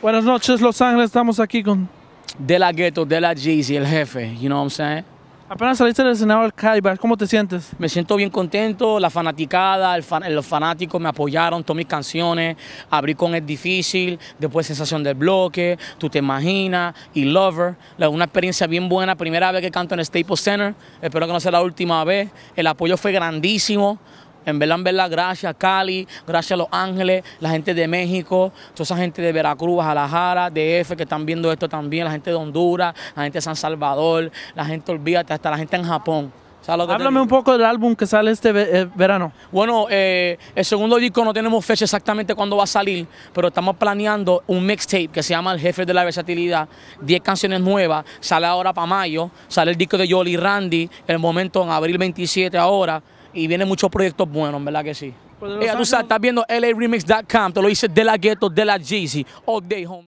Buenas noches, Los Ángeles. Estamos aquí con. De la gueto de la Jeezy, el jefe. You know what I'm saying? Apenas saliste del Senado del Caibar, ¿cómo te sientes? Me siento bien contento, la fanaticada, los fanáticos me apoyaron, todas mis canciones, abrí con Es Difícil, después Sensación del Bloque, Tú Te Imaginas y Lover. Una experiencia bien buena, primera vez que canto en el Staples Center, espero que no sea la última vez. El apoyo fue grandísimo, en verdad, en verdad, gracias Cali, gracias a Los Ángeles, la gente de México, toda esa gente de Veracruz, Guadalajara, DF que están viendo esto también, la gente de Honduras, la gente de San Salvador, la gente, olvídate, hasta la gente en Japón. Háblame un poco del álbum que sale este eh, verano. Bueno, eh, el segundo disco no tenemos fecha exactamente cuándo va a salir, pero estamos planeando un mixtape que se llama El Jefe de la Versatilidad, 10 canciones nuevas, sale ahora para mayo, sale el disco de Yoli Randy, el momento en abril 27 ahora y vienen muchos proyectos buenos, ¿verdad que sí? sea, tú sabes, estás viendo LARemix.com, te lo dice De La Ghetto, De La Jeezy, All Day Home.